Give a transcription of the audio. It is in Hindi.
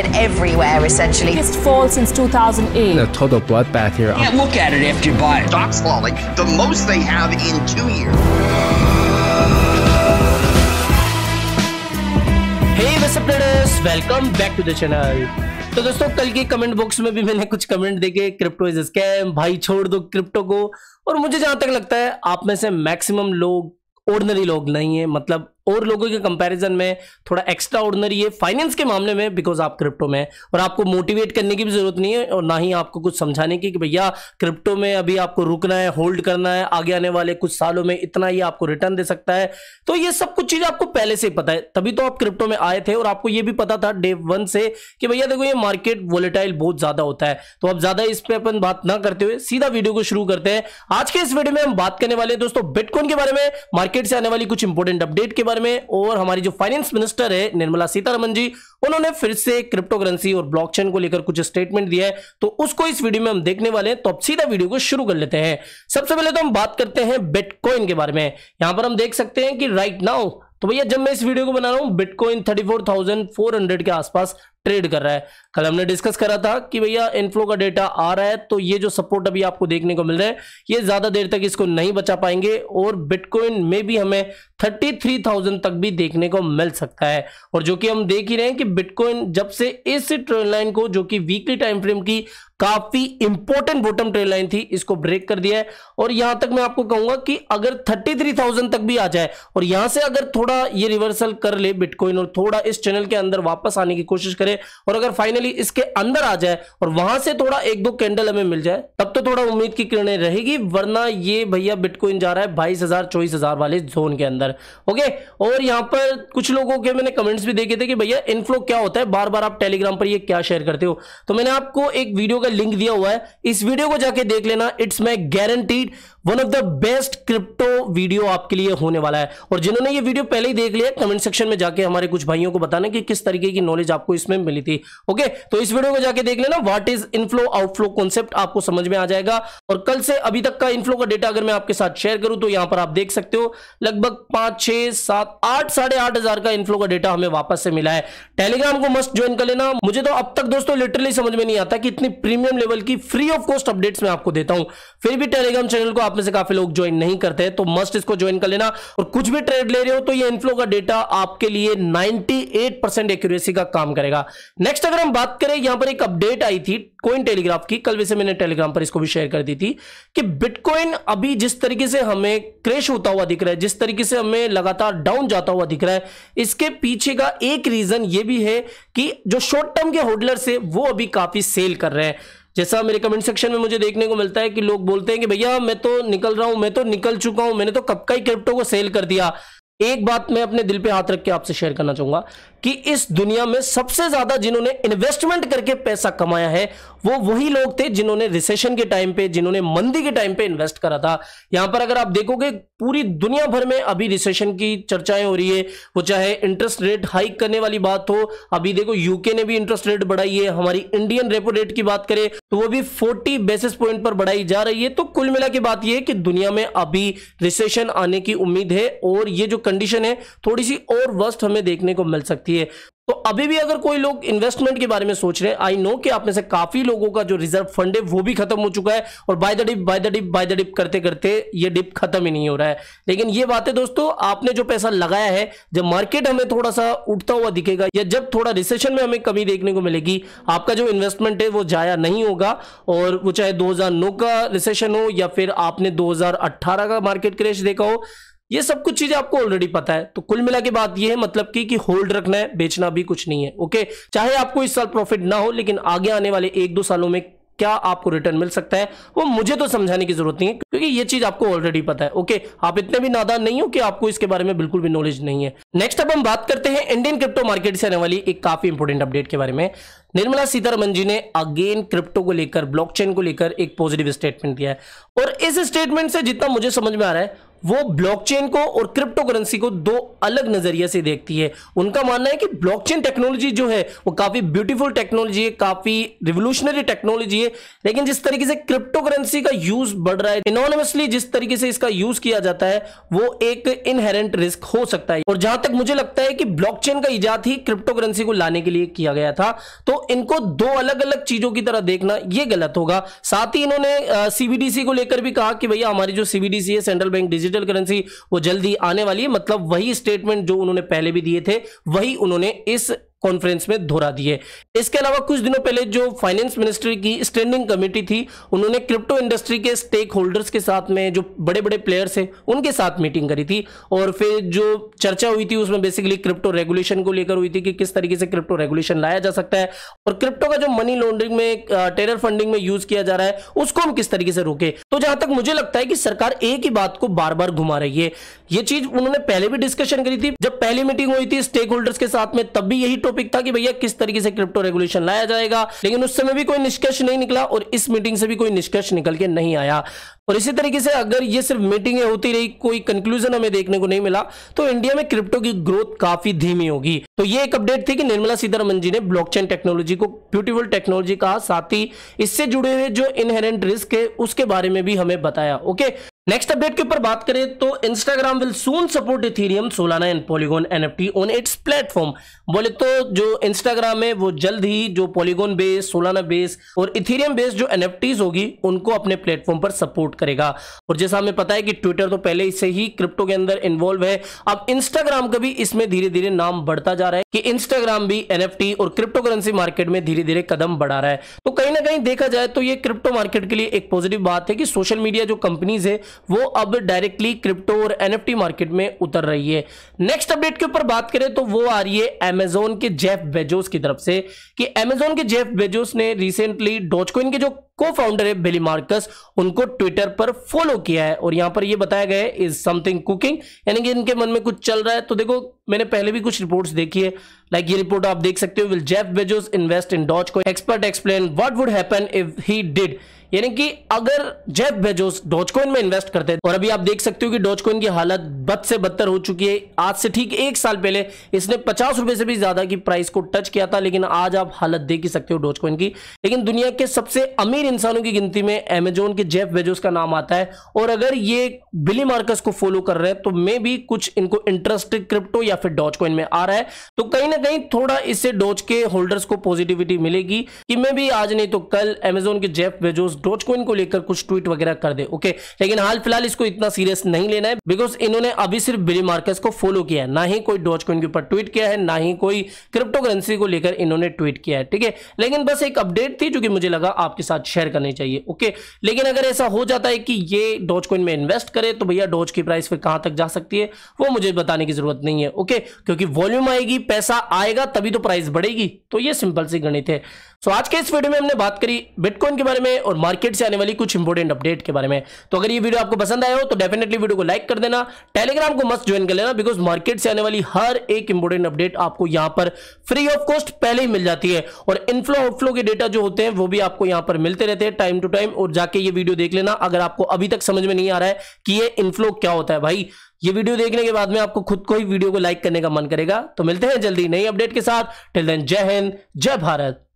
spread everywhere, essentially. Biggest fall since 2008. A total bloodbath here. You can't look at it after you buy it. Stock's falling, the most they have in two years. Hey, what's up, traders? Welcome back to the channel. तो दोस्तों कल के कमेंट बॉक्स में भी मैंने कुछ कमेंट देखे क्रिप्टो इज स्कैम भाई छोड़ दो क्रिप्टो को और मुझे जहां तक लगता है आप में से मैक्सिमम लोग ऑर्डनरी लोग नहीं है मतलब और लोगों के कंपैरिजन में थोड़ा एक्स्ट्रा ऑर्डनरी है फाइनेंस के मामले में बिकॉज आप क्रिप्टो में और आपको मोटिवेट करने की भी जरूरत नहीं है और ना ही आपको कुछ समझाने की कि भैया क्रिप्टो में अभी आपको रुकना है होल्ड करना है आगे आने वाले कुछ सालों में इतना ही आपको रिटर्न दे सकता है तो ये सब कुछ चीज आपको पहले से पता है तभी तो आप क्रिप्टो में आए थे और आपको ये भी पता था डे वन से कि भैया देखो ये मार्केट वोलेटाइल बहुत ज्यादा होता है तो अब ज्यादा इस पर अपन बात ना करते हुए सीधा वीडियो को शुरू करते हैं आज के इस वीडियो में हम बात करने वाले दोस्तों बिटकॉइन के बारे में मार्केट से आने वाली कुछ इंपोर्टेंट अपडेट के बारे में और हमारी जो फाइनेंस मिनिस्टर है निर्मला सीतारमन जी उन्होंने फिर से क्रिप्टो करेंसी और ब्लॉकचेन को लेकर कुछ स्टेटमेंट दिया है तो उसको इस वीडियो में हम देखने वाले हैं तो अब सीधा वीडियो को शुरू कर लेते हैं सबसे पहले तो हम बात करते हैं बिटकॉइन के बारे में यहां पर हम देख सकते हैं कि राइट नाउ तो भैया जब मैं इस वीडियो को बना रहा हूं बिटकॉइन थर्टी के आसपास ट्रेड कर रहा है कल हमने डिस्कस करा था कि भैया इनफ्लो का डेटा आ रहा है तो ये जो सपोर्ट अभी आपको देखने को मिल रहा है ये ज्यादा देर तक इसको नहीं बचा पाएंगे और बिटकॉइन में भी हमें 33,000 तक भी देखने को मिल सकता है और जो कि हम देख ही रहे हैं कि बिटकॉइन जब से इस ट्रेन लाइन को जो कि वीकली टाइम फ्रेम की काफी इंपॉर्टेंट बॉटम ट्रेन लाइन थी इसको ब्रेक कर दिया है और यहां तक मैं आपको कहूंगा कि अगर थर्टी तक भी आ जाए और यहां से अगर थोड़ा ये रिवर्सल कर ले बिटकॉइन और थोड़ा इस चैनल के अंदर वापस आने की कोशिश करें करे और अगर फाइनली इसके अंदर आ जाए और वहां से थोड़ा एक दो कैंडल हमें मिल जाए तब तो थोड़ा उम्मीद की किरणें रहेगी वरना ये भैया बिटकॉइन जा रहा है बाईस हजार चौबीस हजार वाले जोन के अंदर ओके और यहाँ पर कुछ लोगों के मैंने कमेंट्स भी देखे थे कि भैया इनफ्लो क्या होता है बार बार आप टेलीग्राम पर ये क्या शेयर करते हो तो मैंने आपको एक वीडियो का लिंक दिया हुआ है इस वीडियो को जाके देख लेना it's my guaranteed one of the best crypto video आपके लिए होने वाला है और जिन्होंने ये वीडियो पहले ही देख लिया कमेंट सेक्शन में जाके हमारे कुछ भाइयों को बताना कि किस तरीके की नॉलेज आपको इसमें में मिली थी ओके तो इस वीडियो को जाके देख लेना what is inflow outflow concept आपको समझ में आ जाएगा और कल से अभी तक का इनफ्लो का डेटा अगर मैं आपके साथ शेयर करूं तो यहां पर आप देख सकते हो लगभग पांच छह सात आठ साढ़े आठ हजार का इनफ्लो का डेटा हमें वापस से मिला है टेलीग्राम को मस्ट ज्वाइन कर लेना मुझे तो अब तक दोस्तों लिटरली समझ में नहीं आता कि इतनी प्रीमियम लेवल की फ्री ऑफ कॉस्ट अपडेट मैं आपको देता हूं फिर भी टेलीग्राम चैनल को आप में से काफी लोग ज्वाइन नहीं करते तो मस्ट इसको ज्वाइन कर लेना और कुछ भी ट्रेड ले रहे हो तो ये इनफ्लो का डेटा आपके लिए 98 परसेंट एक्यूरेसी का काम करेगा नेक्स्ट अगर हम बात करें यहां पर एक अपडेट आई थी कोइन टेलीग्राफ की कल वैसे मैंने टेलीग्राम पर इसको भी शेयर कर दी थी कि बिटकॉइन अभी जिस तरीके से हमें क्रेश होता हुआ दिख रहा है जिस तरीके से हमें लगातार डाउन जाता हुआ दिख रहा है इसके पीछे का एक रीजन ये भी है कि जो शॉर्ट टर्म के होल्डर्स है वो अभी काफी सेल कर रहे हैं जैसा मेरे कमेंट सेक्शन में मुझे देखने को मिलता है कि लोग बोलते हैं कि भैया मैं तो निकल रहा हूं मैं तो निकल चुका हूं मैंने तो कब का ही क्रिप्टो को सेल कर दिया एक बात मैं अपने दिल पे हाथ रख के आपसे शेयर करना चाहूंगा कि इस दुनिया में सबसे ज्यादा जिन्होंने इन्वेस्टमेंट करके पैसा कमाया है वो वही लोग थे जिन्होंने रिसेशन के टाइम पे जिन्होंने मंदी के टाइम पे इन्वेस्ट करा था यहां पर अगर आप देखोगे पूरी दुनिया भर में अभी रिसेशन की चर्चाएं हो रही है वो चाहे इंटरेस्ट रेट हाइक करने वाली बात हो अभी देखो यूके ने भी इंटरेस्ट रेट बढ़ाई है हमारी इंडियन रेपो रेट की बात करें तो वो भी फोर्टी बेसिस पॉइंट पर बढ़ाई जा रही है तो कुल मिला बात यह है कि दुनिया में अभी रिसेशन आने की उम्मीद है और ये जो कंडीशन है थोड़ी सी और वर्स्ट हमें देखने को मिल सकती है तो अभी भी अगर कोई लोग इन्वेस्टमेंट के बारे में सोच रहे हैं आई नो कि आप में से काफी लोगों का जो रिजर्व फंड है वो भी खत्म हो चुका है और buy the dip buy the dip buy the dip करते करते ये डिप खत्म ही नहीं हो रहा है लेकिन ये बात है दोस्तों आपने जो पैसा लगाया है जब मार्केट हमें थोड़ा सा उठता हुआ दिखेगा या जब थोड़ा रिसेशन में हमें कमी देखने को मिलेगी आपका जो इन्वेस्टमेंट है वो जाया नहीं होगा और वो चाहे दो का रिसेशन हो या फिर आपने दो का मार्केट क्रेश देखा हो ये सब कुछ चीजें आपको ऑलरेडी पता है तो कुल मिला के बात ये है मतलब कि, कि होल्ड रखना है बेचना भी कुछ नहीं है ओके चाहे आपको इस साल प्रॉफिट ना हो लेकिन आगे आने वाले एक दो सालों में क्या आपको रिटर्न मिल सकता है वो मुझे तो समझाने की जरूरत नहीं है क्योंकि ये चीज आपको ऑलरेडी पता है ओके आप इतने भी नादान नहीं हो कि आपको इसके बारे में बिल्कुल भी नॉलेज नहीं है नेक्स्ट अब हम बात करते हैं इंडियन क्रिप्टो मार्केट से आने वाली एक काफी इंपोर्टेंट अपडेट के बारे में निर्मला सीतारमन जी ने अगेन क्रिप्टो को लेकर ब्लॉकचेन को लेकर एक पॉजिटिव स्टेटमेंट दिया है और इस स्टेटमेंट से जितना मुझे समझ में आ रहा है वो ब्लॉकचेन को और क्रिप्टो करेंसी को दो अलग नजरिए से देखती है उनका मानना है कि ब्लॉकचेन टेक्नोलॉजी जो है वो काफी ब्यूटीफुल टेक्नोलॉजी है काफी रिवोल्यूशनरी टेक्नोलॉजी है लेकिन जिस तरीके से क्रिप्टो करेंसी का यूज बढ़ रहा है इनोनमसली जिस तरीके से इसका यूज किया जाता है वो एक इनहेरेंट रिस्क हो सकता है और जहां तक मुझे लगता है कि ब्लॉक का ईजाद ही क्रिप्टो करेंसी को लाने के लिए किया गया था तो इनको दो अलग अलग चीजों की तरह देखना यह गलत होगा साथ ही इन्होंने सीबीडीसी को लेकर भी कहा कि भैया हमारी जो सीबीडीसी है central bank digital digital currency वो जल्दी आने वाली है मतलब वही स्टेटमेंट जो उन्होंने पहले भी दिए थे वही उन्होंने इस कॉन्फ्रेंस में दोहरा दिए इसके अलावा कुछ दिनों पहले जो फाइनेंस मिनिस्ट्री की स्टैंडिंग कमेटी थी उन्होंने क्रिप्टो इंडस्ट्री के स्टेक होल्डर्स के साथ में जो बड़े बड़े प्लेयर्स हैं उनके साथ मीटिंग करी थी और फिर जो चर्चा हुई थी उसमें बेसिकली क्रिप्टो रेगुलेशन को लेकर हुई थी कि किस तरीके से क्रिप्टो रेगुलेशन लाया जा सकता है और क्रिप्टो का जो मनी लॉन्ड्रिंग में टेरर फंडिंग में यूज किया जा रहा है उसको हम किस तरीके से रोके तो जहां तक मुझे लगता है कि सरकार एक ही बात को बार बार घुमा रही है ये चीज उन्होंने पहले भी डिस्कशन करी थी जब पहली मीटिंग हुई थी स्टेक होल्डर्स के साथ में तब भी यही टॉपिक था कि भैया किस तरीके से क्रिप्टो रेगुलेशन लाया जाएगा लेकिन उस समय भी कोई निष्कर्ष नहीं निकला और इस मीटिंग से भी कोई निष्कर्ष निकल के नहीं आया और इसी तरीके से अगर ये सिर्फ मीटिंगें होती रही कोई कंक्लूजन हमें देखने को नहीं मिला तो इंडिया में क्रिप्टो की ग्रोथ काफी धीमी होगी तो ये एक अपडेट थी कि निर्मला सीतारमन जी ने ब्लॉकचेन टेक्नोलॉजी को ब्यूटीफुल टेक्नोलॉजी कहा साथ ही इससे जुड़े हुए जो इनहेरेंट रिस्क है उसके बारे में भी हमें बताया ओके नेक्स्ट अपडेट के ऊपर बात करें तो Instagram will soon support Ethereum Solana and Polygon NFT on its platform बोले तो जो इंस्टाग्राम है वो जल्द ही जो पॉलीगोन बेस सोलाना बेस और इथेरियम बेस जो एनएफटीज होगी उनको अपने प्लेटफॉर्म पर सपोर्ट करेगा और जैसा हमें पता है कि ट्विटर तो पहले से ही क्रिप्टो के अंदर इन्वॉल्व है अब इंस्टाग्राम का भी इसमें धीरे धीरे नाम बढ़ता जा रहा है कि इंस्टाग्राम भी एन और क्रिप्टो करेंसी मार्केट में धीरे धीरे कदम बढ़ा रहा है तो कहीं ना कहीं देखा जाए तो ये क्रिप्टो मार्केट के लिए एक पॉजिटिव बात है कि सोशल मीडिया जो कंपनीज है वो अब डायरेक्टली क्रिप्टो और एन मार्केट में उतर रही है नेक्स्ट अपडेट के ऊपर बात करें तो वो आ रही है एमेजोन के जेफ बेजोस की तरफ से कि एमेजोन के जेफ बेजोस ने रिसेंटली डॉचकोइन के जो को फाउंडर है बिली मार्कस उनको ट्विटर पर फॉलो किया है और यहां पर यह बताया गया है इज समथिंग कुकिंग यानी कि इनके मन में कुछ चल रहा है तो देखो मैंने पहले भी कुछ रिपोर्ट्स देखी है लाइक like ये रिपोर्ट आप देख सकते हो will Jeff Bezos invest in Dogecoin expert explain what would happen if he did यानी कि अगर जेफ बेजोस डोजकोइन में इन्वेस्ट करते और अभी आप देख सकते हो कि डोजकोइन की हालत बद से बदतर हो चुकी है आज से ठीक एक साल पहले इसने पचास रुपए से भी ज्यादा की प्राइस को टच किया था लेकिन आज आप हालत देख ही सकते हो डोजकोइन की लेकिन दुनिया के सबसे अमीर इंसानों की गिनती में एमेजोन के जेफ बेजोस का नाम आता है और अगर ये बिली मार्कस को फॉलो कर रहे हैं तो मे भी कुछ इनको इंटरेस्ट क्रिप्टो या फिर डोजकोइन में आ रहा है तो कहीं ना कहीं थोड़ा इससे डोज के होल्डर्स को पॉजिटिविटी मिलेगी कि मैं भी आज नहीं तो कल एमेजोन के जेफ बेजोस डोज कोइन को लेकर कुछ ट्वीट वगैरह कर दे ओके लेकिन हाल फिलहाल इसको इतना सीरियस नहीं लेना है बिकॉज इन्होंने अभी सिर्फ बिली मार्केस को फॉलो किया है ना ही कोई डोज कोइन के ऊपर ट्वीट किया है ना ही कोई क्रिप्टो करेंसी को लेकर इन्होंने ट्वीट किया है ठीक है लेकिन बस एक अपडेट थी जो कि मुझे लगा आपके साथ शेयर करनी चाहिए ओके लेकिन अगर ऐसा हो जाता है कि ये डोज कोइन में इन्वेस्ट करे तो भैया डोज की प्राइस फिर कहां तक जा सकती है वो मुझे बताने की जरूरत नहीं है ओके क्योंकि वॉल्यूम आएगी पैसा आएगा तभी तो प्राइस बढ़ेगी तो ये सिंपल सी गणित है सो आज के इस वीडियो में हमने बात करी बिटकॉइन के बारे में और मार्केट से आने वाली कुछ इंपोर्टेंट अपडेट के बारे में तो अगर ये वीडियो आपको पसंद आया हो तो डेफिनेटली वीडियो को लाइक कर देना टेलीग्राम को मस्ट ज्वाइन कर लेना बिकॉज मार्केट से आने वाली हर एक इंपोर्टेंट अपडेट आपको यहां पर फ्री ऑफ कॉस्ट पहले ही मिल जाती है और इनफ्लो आउटफ्लो के डेटा जो होते हैं वो भी आपको यहां पर मिलते रहते हैं टाइम टू टाइम और जाके ये वीडियो देख लेना अगर आपको अभी तक समझ में नहीं आ रहा है कि ये इनफ्लो क्या होता है भाई ये वीडियो देखने के बाद में आपको खुद को ही वीडियो को लाइक करने का मन करेगा तो मिलते हैं जल्दी नई अपडेट के साथ टिल देन जय हिंद जय भारत